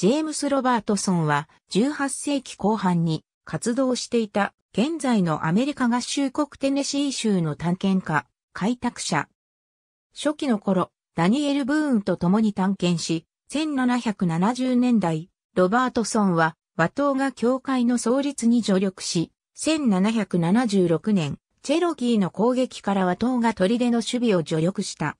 ジェームス・ロバートソンは18世紀後半に活動していた現在のアメリカ合衆国テネシー州の探検家、開拓者。初期の頃、ダニエル・ブーンと共に探検し、1770年代、ロバートソンは和東が教会の創立に助力し、1776年、チェロギーの攻撃から和東が砦の守備を助力した。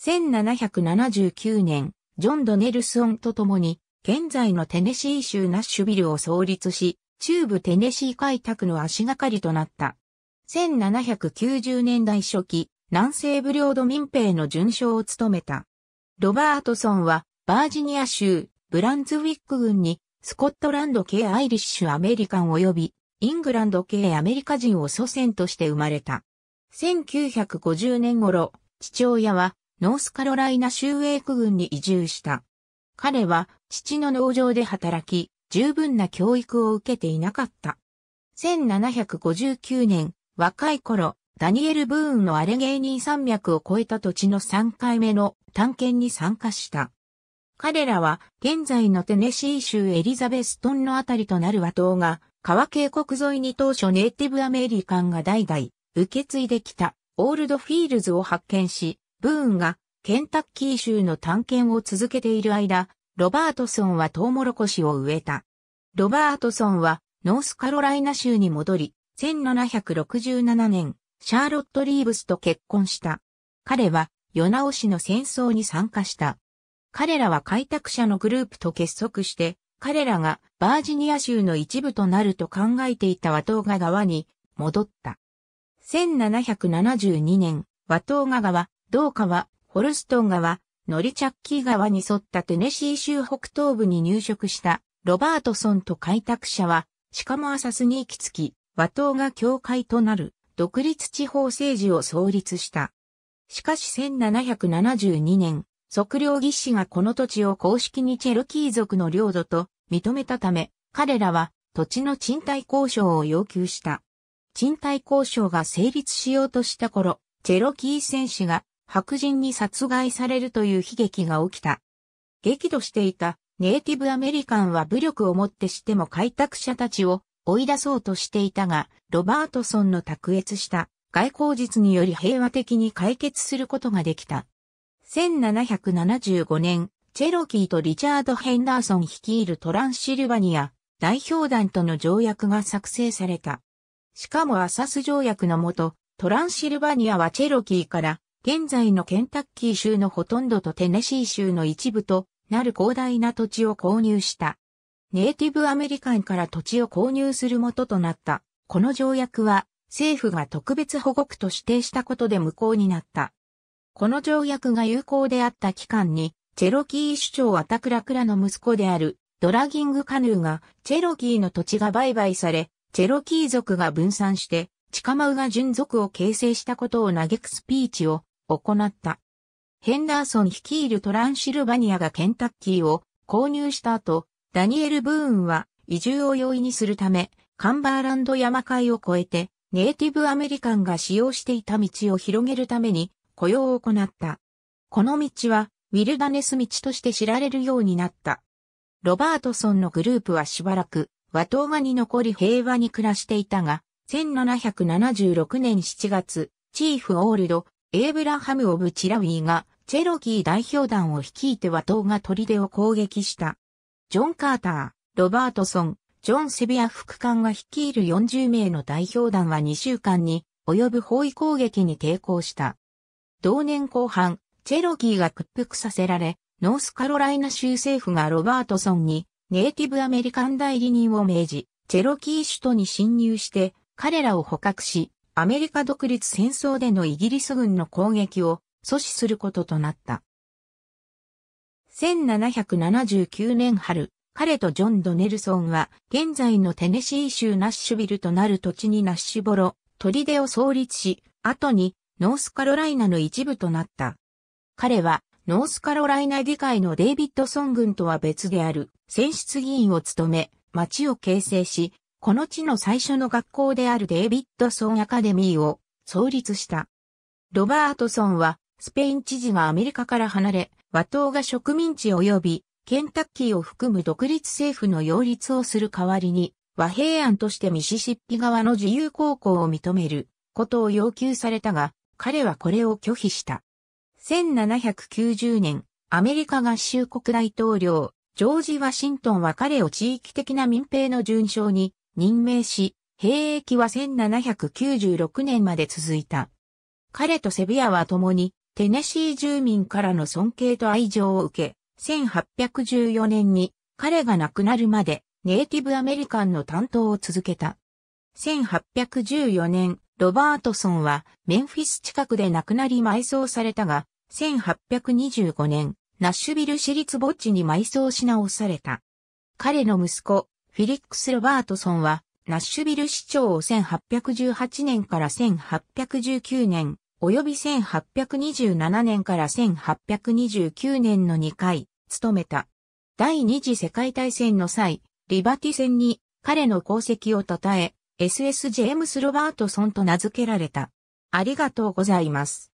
1779年、ジョン・ド・ネルソンと共に現在のテネシー州ナッシュビルを創立し、中部テネシー開拓の足がかりとなった。1790年代初期、南西部領土民兵の巡将を務めた。ロバートソンは、バージニア州、ブランズウィック郡に、スコットランド系アイリッシュアメリカン及び、イングランド系アメリカ人を祖先として生まれた。1950年頃、父親は、ノースカロライナ州ウェイク郡に移住した。彼は父の農場で働き、十分な教育を受けていなかった。1759年、若い頃、ダニエル・ブーンのアレゲーニ山脈を越えた土地の3回目の探検に参加した。彼らは現在のテネシー州エリザベストンのあたりとなる和島が川渓谷沿いに当初ネイティブアメリカンが代々受け継いできたオールドフィールズを発見し、ブーンがケンタッキー州の探検を続けている間、ロバートソンはトウモロコシを植えた。ロバートソンはノースカロライナ州に戻り、1767年、シャーロット・リーブスと結婚した。彼は、世直しの戦争に参加した。彼らは開拓者のグループと結束して、彼らがバージニア州の一部となると考えていたワトーガ側に戻った。1772年、ワトーガ川、同川、ホルストン川、ノリチャッキー川に沿ったテネシー州北東部に入植したロバートソンと開拓者は、しかもアサスに行き着き、和党が教会となる独立地方政治を創立した。しかし1772年、測量技師がこの土地を公式にチェルキー族の領土と認めたため、彼らは土地の賃貸交渉を要求した。賃貸交渉が成立しようとした頃、チェロキー戦士が白人に殺害されるという悲劇が起きた。激怒していたネイティブアメリカンは武力をもってしても開拓者たちを追い出そうとしていたが、ロバートソンの卓越した外交術により平和的に解決することができた。1775年、チェロキーとリチャード・ヘンダーソン率いるトランシルバニア代表団との条約が作成された。しかもアサス条約のもと、トランシルバニアはチェロキーから現在のケンタッキー州のほとんどとテネシー州の一部となる広大な土地を購入した。ネイティブアメリカンから土地を購入する元となった。この条約は政府が特別保護区と指定したことで無効になった。この条約が有効であった期間に、チェロキー首長アタクラクラの息子であるドラギングカヌーがチェロキーの土地が売買され、チェロキー族が分散して、チカマウが純族を形成したことを嘆くスピーチを行った。ヘンダーソン率いるトランシルバニアがケンタッキーを購入した後、ダニエル・ブーンは移住を容易にするため、カンバーランド山海を越えて、ネイティブアメリカンが使用していた道を広げるために雇用を行った。この道は、ウィルダネス道として知られるようになった。ロバートソンのグループはしばらく、和東がに残り平和に暮らしていたが、1776年7月、チーフ・オールド、エイブラハム・オブ・チラウィーが、チェロキー代表団を率いて和党が砦を攻撃した。ジョン・カーター、ロバートソン、ジョン・セビア副官が率いる40名の代表団は2週間に及ぶ包囲攻撃に抵抗した。同年後半、チェロキーが屈服させられ、ノースカロライナ州政府がロバートソンにネイティブアメリカン代理人を命じ、チェロキー首都に侵入して彼らを捕獲し、アメリカ独立戦争でのイギリス軍の攻撃を阻止することとなった。1779年春、彼とジョン・ドネルソンは、現在のテネシー州ナッシュビルとなる土地にナッシュボロ、トリデを創立し、後にノースカロライナの一部となった。彼は、ノースカロライナ議会のデイビッドソン軍とは別である、選出議員を務め、町を形成し、この地の最初の学校であるデイビッドソンアカデミーを創立した。ロバートソンは、スペイン知事がアメリカから離れ、和党が植民地及び、ケンタッキーを含む独立政府の擁立をする代わりに、和平案としてミシシッピ側の自由航行を認めることを要求されたが、彼はこれを拒否した。1790年、アメリカ合衆国大統領、ジョージ・ワシントンは彼を地域的な民兵の順将に任命し、兵役は1796年まで続いた。彼とセビアは共に、テネシー住民からの尊敬と愛情を受け、1814年に彼が亡くなるまでネイティブアメリカンの担当を続けた。1814年、ロバートソンはメンフィス近くで亡くなり埋葬されたが、1825年、ナッシュビル市立墓地に埋葬し直された。彼の息子、フィリックス・ロバートソンは、ナッシュビル市長を1818年から1819年、及び1827年から1829年の2回、務めた。第二次世界大戦の際、リバティ戦に彼の功績を称え、SS ジェームス・ロバートソンと名付けられた。ありがとうございます。